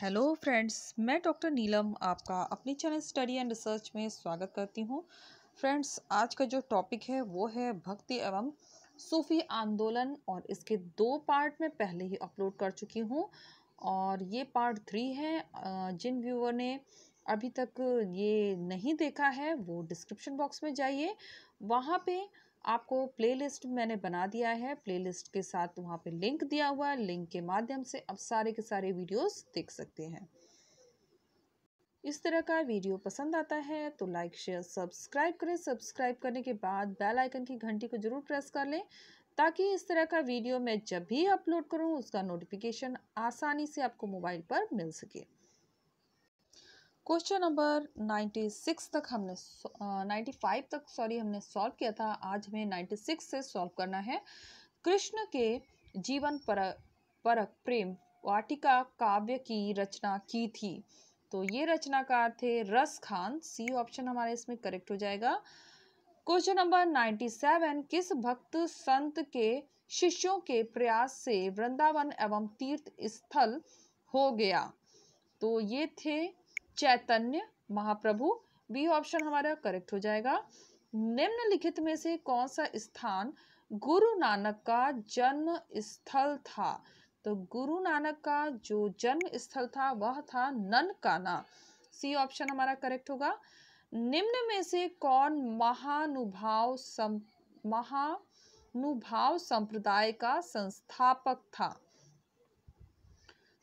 hello friends मैं doctor Neelam आपका अपने चैनल स्टडी एंड रिसर्च में स्वागत करती हूँ फ्रेंड्स आज का जो टॉपिक है वो है भक्ति एवं सूफी आंदोलन और इसके दो पार्ट मैं पहले ही अपलोड कर चुकी हूँ और ये पार्ट थ्री है जिन व्यूअर ने अभी तक ये नहीं देखा है वो डिस्क्रिप्शन बॉक्स में जाइए वहाँ पर आपको प्लेलिस्ट मैंने बना दिया है प्लेलिस्ट के साथ वहाँ पे लिंक दिया हुआ है लिंक के माध्यम से आप सारे के सारे वीडियोस देख सकते हैं इस तरह का वीडियो पसंद आता है तो लाइक शेयर सब्सक्राइब करें सब्सक्राइब करने के बाद बेल आइकन की घंटी को जरूर प्रेस कर लें ताकि इस तरह का वीडियो मैं जब भी अपलोड करूँ उसका नोटिफिकेशन आसानी से आपको मोबाइल पर मिल सके क्वेश्चन नंबर 96 तक हमने नाइन्टी फाइव तक सॉरी हमने सॉल्व किया था आज हमें 96 से सॉल्व करना है कृष्ण के जीवन पर परक प्रेम वाटिका काव्य की रचना की थी तो ये रचनाकार थे रस खान सी ऑप्शन हमारे इसमें करेक्ट हो जाएगा क्वेश्चन नंबर नाइन्टी सेवन किस भक्त संत के शिष्यों के प्रयास से वृंदावन एवं तीर्थ स्थल हो गया तो ये थे चैतन्य महाप्रभु बी ऑप्शन हमारा करेक्ट हो जाएगा निम्नलिखित में से कौन सा स्थान गुरु नानक का जन्म स्थल था तो गुरु नानक का जो जन्म स्थल था वह था ननकाना सी ऑप्शन हमारा करेक्ट होगा निम्न में से कौन महानुभाव सम महानुभाव संप्रदाय का संस्थापक था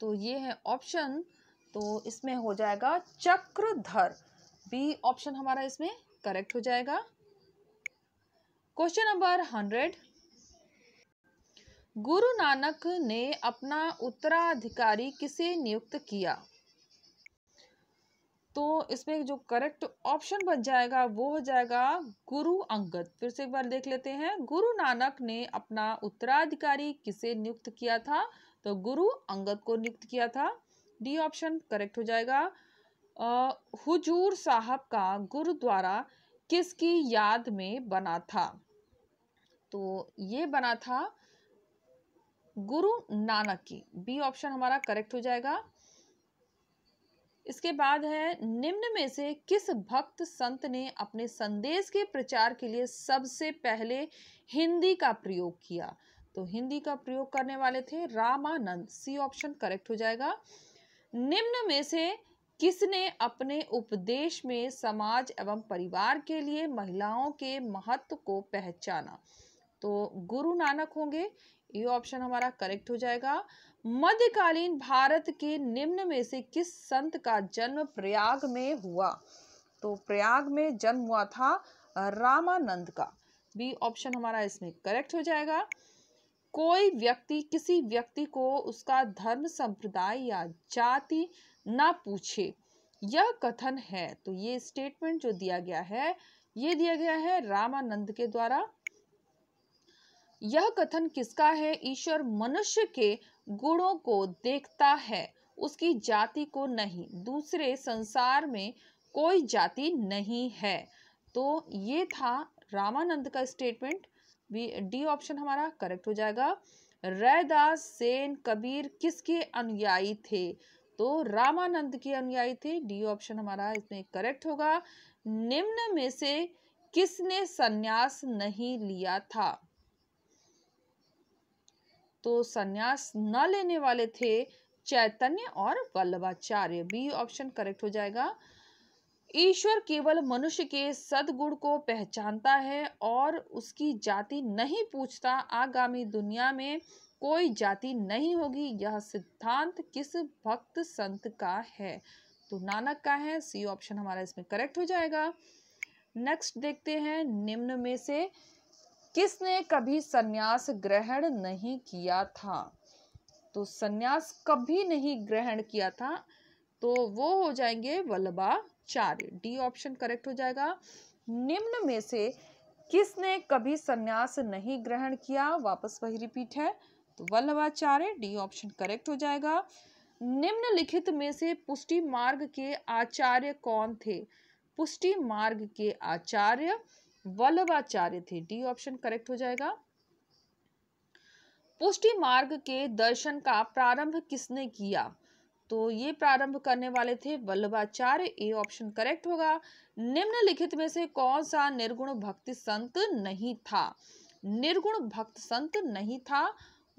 तो ये है ऑप्शन तो इसमें हो जाएगा चक्रधर बी ऑप्शन हमारा इसमें करेक्ट हो जाएगा क्वेश्चन नंबर हंड्रेड गुरु नानक ने अपना उत्तराधिकारी किसे नियुक्त किया तो इसमें जो करेक्ट ऑप्शन बन जाएगा वो हो जाएगा गुरु अंगद फिर से एक बार देख लेते हैं गुरु नानक ने अपना उत्तराधिकारी किसे नियुक्त किया था तो गुरु अंगद को नियुक्त किया था डी ऑप्शन करेक्ट हो जाएगा अः हुजूर साहब का गुरुद्वारा किसकी याद में बना था तो ये बना था गुरु नानक की बी ऑप्शन हमारा करेक्ट हो जाएगा इसके बाद है निम्न में से किस भक्त संत ने अपने संदेश के प्रचार के लिए सबसे पहले हिंदी का प्रयोग किया तो हिंदी का प्रयोग करने वाले थे रामानंद सी ऑप्शन करेक्ट हो जाएगा निम्न में से किसने अपने उपदेश में समाज एवं परिवार के लिए महिलाओं के महत्व को पहचाना तो गुरु नानक होंगे ये ऑप्शन हमारा करेक्ट हो जाएगा मध्यकालीन भारत के निम्न में से किस संत का जन्म प्रयाग में हुआ तो प्रयाग में जन्म हुआ था रामानंद का बी ऑप्शन हमारा इसमें करेक्ट हो जाएगा कोई व्यक्ति किसी व्यक्ति को उसका धर्म संप्रदाय या जाति ना पूछे यह कथन है तो ये स्टेटमेंट जो दिया गया है ये दिया गया है रामानंद के द्वारा यह कथन किसका है ईश्वर मनुष्य के गुणों को देखता है उसकी जाति को नहीं दूसरे संसार में कोई जाति नहीं है तो ये था रामानंद का स्टेटमेंट बी डी ऑप्शन हमारा करेक्ट हो जाएगा रैदास सेन कबीर किसके अनुयायी थे तो रामानंद के अनुयायी थे डी ऑप्शन हमारा इसमें करेक्ट होगा निम्न में से किसने संन्यास नहीं लिया था तो संन्यास न लेने वाले थे चैतन्य और वल्लभाचार्य बी ऑप्शन करेक्ट हो जाएगा ईश्वर केवल मनुष्य के सदगुण को पहचानता है और उसकी जाति नहीं पूछता आगामी दुनिया में कोई जाति नहीं होगी यह सिद्धांत किस भक्त संत का है तो नानक का है सी ऑप्शन हमारा इसमें करेक्ट हो जाएगा नेक्स्ट देखते हैं निम्न में से किसने कभी सन्यास ग्रहण नहीं किया था तो सन्यास कभी नहीं ग्रहण किया था तो वो हो जाएंगे वल्लभाचार्य डी ऑप्शन करेक्ट हो जाएगा निम्न में से किसने कभी संन्यास नहीं ग्रहण किया वापस वही रिपीट है तो वल्लभाचार्य डी ऑप्शन करेक्ट हो जाएगा निम्नलिखित में से पुष्टि मार्ग के आचार्य कौन थे पुष्टि मार्ग के आचार्य वल्लभाचार्य थे डी ऑप्शन करेक्ट हो जाएगा पुष्टि मार्ग के दर्शन का प्रारंभ किसने किया तो ये प्रारंभ करने वाले थे वल्लभाचार्य ए ऑप्शन करेक्ट होगा निम्नलिखित में से कौन सा निर्गुण भक्ति संत नहीं था निर्गुण भक्त संत नहीं था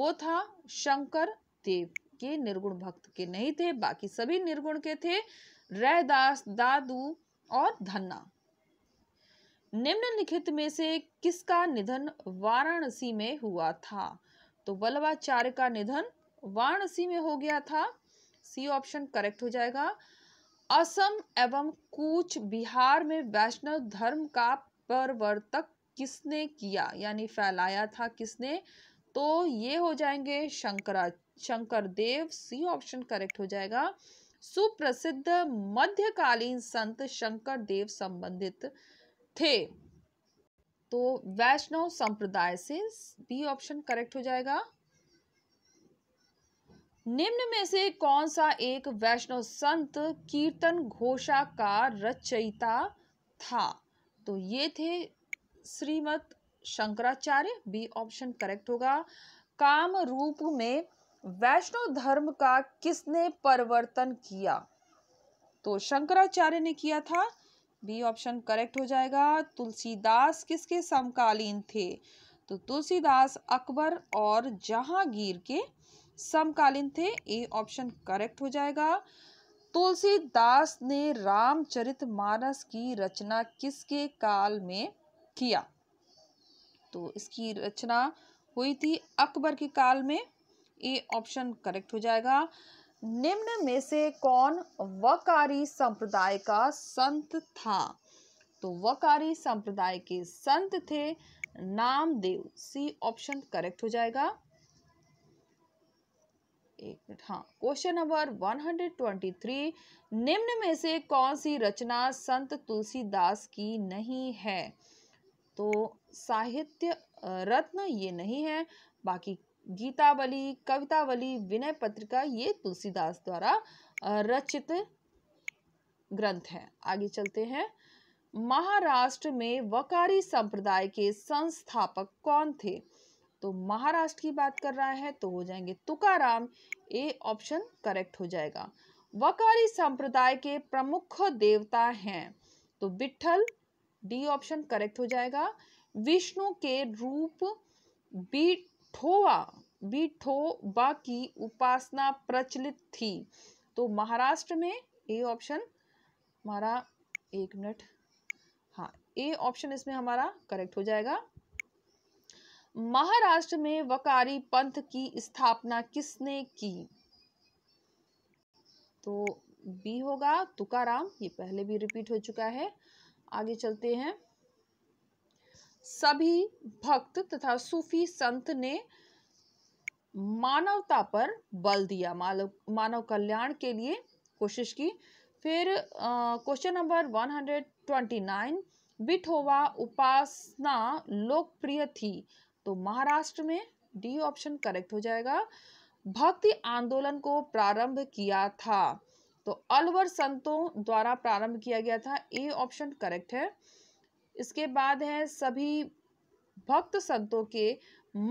वो था शंकर देव के निर्गुण भक्त के नहीं थे बाकी सभी निर्गुण के थे रैदास दादू और धन्ना निम्नलिखित में से किसका निधन वाराणसी में हुआ था तो वल्लभाचार्य का निधन वाराणसी में हो गया था सी ऑप्शन करेक्ट हो जाएगा असम एवं कूच बिहार में वैष्णव धर्म का प्रवर्तक किसने किया यानी फैलाया था किसने तो ये हो जाएंगे Shankara Shankar Dev C option correct हो जाएगा सुप्रसिद्ध मध्यकालीन संत शंकर देव संबंधित थे तो वैष्णव संप्रदाय से बी ऑप्शन करेक्ट हो जाएगा निम्न में से कौन सा एक वैष्णव संत कीर्तन घोषा का रचयिता था तो ये थे Shrimat Shankaracharya B option correct होगा काम रूप में वैष्णव धर्म का किसने परिवर्तन किया तो शंकराचार्य ने किया था बी ऑप्शन करेक्ट हो जाएगा तुलसीदास किसके समकालीन थे तो तुलसीदास अकबर और जहांगीर के समकालीन थे ए ऑप्शन करेक्ट हो जाएगा तुलसीदास ने रामचरित मानस की रचना किसके काल में किया तो इसकी रचना हुई थी अकबर के काल में ए ऑप्शन करेक्ट हो जाएगा निम्न में से कौन वकारी संप्रदाय का संत था तो वकारी संप्रदाय के संत थे नामदेव सी ऑप्शन करेक्ट हो जाएगा एक मिनट हाँ क्वेश्चन नंबर 123 निम्न में से कौन सी रचना संत तुलसीदास की नहीं है तो साहित्य रत्न ये नहीं है बाकी गीतावली कवितावली विनय पत्रिका ये तुलसीदास द्वारा रचित ग्रंथ है आगे चलते हैं महाराष्ट्र में वकारी संप्रदाय के संस्थापक कौन थे तो महाराष्ट्र की बात कर रहा है तो हो जाएंगे तुकाराम ए ऑप्शन करेक्ट हो जाएगा वकारी संप्रदाय के प्रमुख देवता हैं तो बिठल डी ऑप्शन करेक्ट हो जाएगा विष्णु के रूप बीठोवा बीठोबा की उपासना प्रचलित थी तो महाराष्ट्र में ए ऑप्शन हमारा एक मिनट हाँ ए ऑप्शन इसमें हमारा करेक्ट हो जाएगा महाराष्ट्र में वकारी पंथ की स्थापना किसने की तो बी होगा तुकाराम ये पहले भी रिपीट हो चुका है आगे चलते हैं सभी भक्त तथा सूफी संत ने मानवता पर बल दिया मानव मानव कल्याण के लिए कोशिश की फिर question number one hundred twenty nine बिठोवा उपासना लोकप्रिय थी तो महाराष्ट्र में डी ऑप्शन करेक्ट हो जाएगा भक्ति आंदोलन को प्रारंभ किया था तो अलवर संतों द्वारा प्रारंभ किया गया था ए ऑप्शन करेक्ट है इसके बाद है सभी भक्त संतों के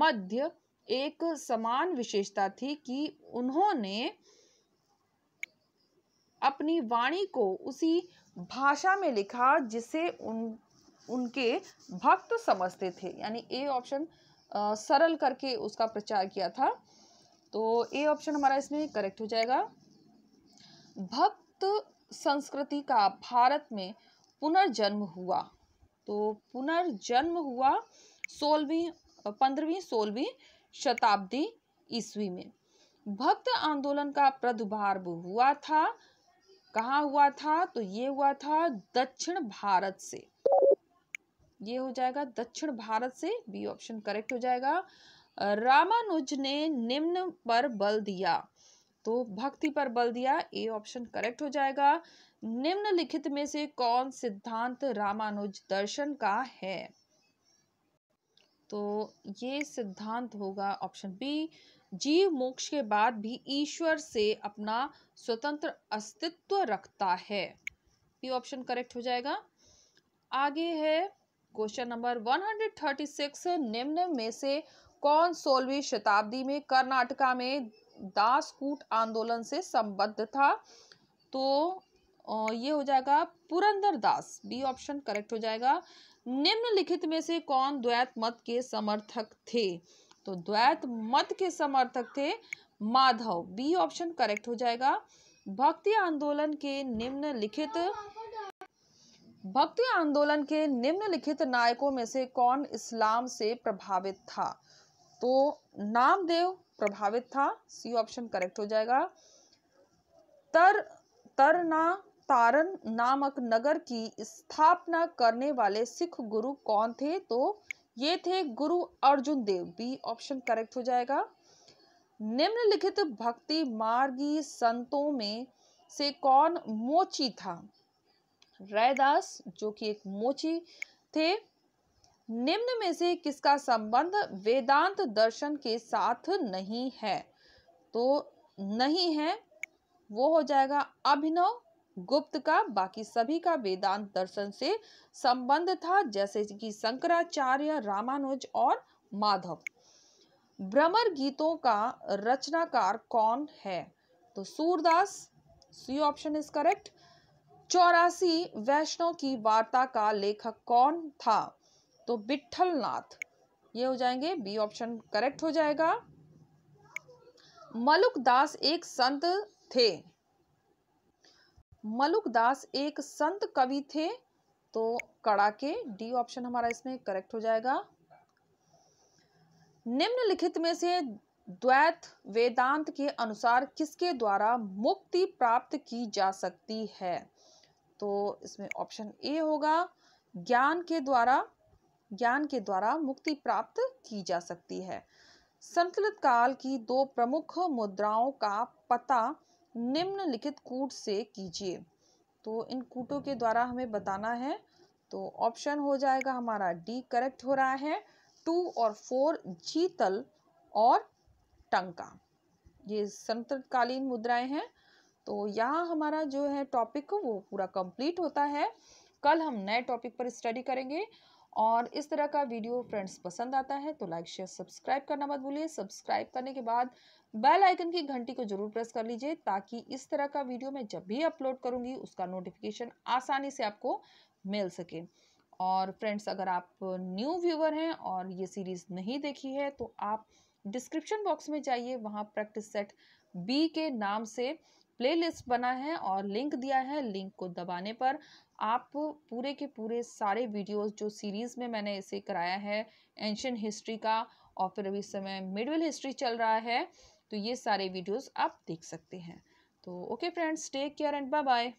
मध्य एक समान विशेषता थी कि उन्होंने अपनी वाणी को उसी भाषा में लिखा जिसे उन उनके भक्त समझते थे यानी ए ऑप्शन सरल करके उसका प्रचार किया था तो ए ऑप्शन हमारा इसमें करेक्ट हो जाएगा भक्त संस्कृति का भारत में पुनर्जन्म हुआ तो पुनर्जन्म हुआ सोलहवीं पंद्रहवीं सोलहवीं शताब्दी ईस्वी में भक्त आंदोलन का प्रादुर्भाव हुआ था कहाँ हुआ था तो ये हुआ था दक्षिण भारत से ये हो जाएगा दक्षिण भारत से बी ऑप्शन करेक्ट हो जाएगा रामानुज ने निम्न पर बल दिया तो भक्ति पर बल दिया ए ऑप्शन करेक्ट हो जाएगा निम्नलिखित में से कौन सिद्धांत रामानुज दर्शन का है तो ये सिद्धांत होगा ऑप्शन बी जीव मोक्ष के बाद भी ईश्वर से अपना स्वतंत्र अस्तित्व रखता है बी ऑप्शन करेक्ट हो जाएगा आगे है क्वेश्चन नंबर 136 निम्न में से कौन सोलहवीं शताब्दी में कर्नाटका में दासकूट आंदोलन से संबद्ध था तो ये हो जाएगा Purandar Das B option correct हो जाएगा निम्नलिखित में से कौन द्वैत मत के समर्थक थे तो द्वैत मत के समर्थक थे माधव बी ऑप्शन करेक्ट हो जाएगा भक्ति आंदोलन के निम्नलिखित भक्ति आंदोलन के निम्नलिखित नायकों में से कौन इस्लाम से प्रभावित था तो नामदेव प्रभावित था सी ऑप्शन करेक्ट हो जाएगा तर तरना तारन नामक नगर की स्थापना करने वाले सिख गुरु कौन थे तो ये थे Guru Arjun Dev B option correct हो जाएगा निम्नलिखित भक्ति मार्गी संतों में से कौन मोची था रायदास जो कि एक मोची थे निम्न में से किसका संबंध वेदांत दर्शन के साथ नहीं है तो नहीं है वो हो जाएगा अभिनव गुप्त का बाकी सभी का वेदांत दर्शन से संबंध था जैसे कि शंकराचार्य रामानुज और माधव भ्रमर गीतों का रचनाकार कौन है तो Surdas C option is correct चौरासी वैष्णव की वार्ता का लेखक कौन था तो बिठल नाथ ये हो जाएंगे बी ऑप्शन करेक्ट हो जाएगा मलुकदास एक संत थे मलुकदास एक संत कवि थे तो कड़ाके डी ऑप्शन हमारा इसमें करेक्ट हो जाएगा निम्नलिखित में से द्वैत वेदांत के अनुसार किसके द्वारा मुक्ति प्राप्त की जा सकती है तो इसमें ऑप्शन ए होगा ज्ञान के द्वारा ज्ञान के द्वारा मुक्ति प्राप्त की जा सकती है संतुलित काल की दो प्रमुख मुद्राओं का पता निम्नलिखित कूट से कीजिए तो इन कूटों के द्वारा हमें बताना है तो ऑप्शन हो जाएगा हमारा डी करेक्ट हो रहा है टू और फोर जीतल और टंका ये कालीन मुद्राएं हैं तो यहाँ हमारा जो है टॉपिक वो पूरा कंप्लीट होता है कल हम नए टॉपिक पर स्टडी करेंगे और इस तरह का वीडियो फ्रेंड्स पसंद आता है तो लाइक शेयर सब्सक्राइब करना मत भूलिए सब्सक्राइब करने के बाद बेल आइकन की घंटी को जरूर प्रेस कर लीजिए ताकि इस तरह का वीडियो मैं जब भी अपलोड करूँगी उसका नोटिफिकेशन आसानी से आपको मिल सके और फ्रेंड्स अगर आप न्यू व्यूवर हैं और ये सीरीज़ नहीं देखी है तो आप डिस्क्रिप्शन बॉक्स में जाइए वहाँ प्रैक्टिस सेट बी के नाम से प्लेलिस्ट बना है और लिंक दिया है लिंक को दबाने पर आप पूरे के पूरे सारे वीडियोस जो सीरीज़ में मैंने इसे कराया है एंशन हिस्ट्री का और फिर अभी इस समय मिडवल हिस्ट्री चल रहा है तो ये सारे वीडियोस आप देख सकते हैं तो okay friends take care and bye bye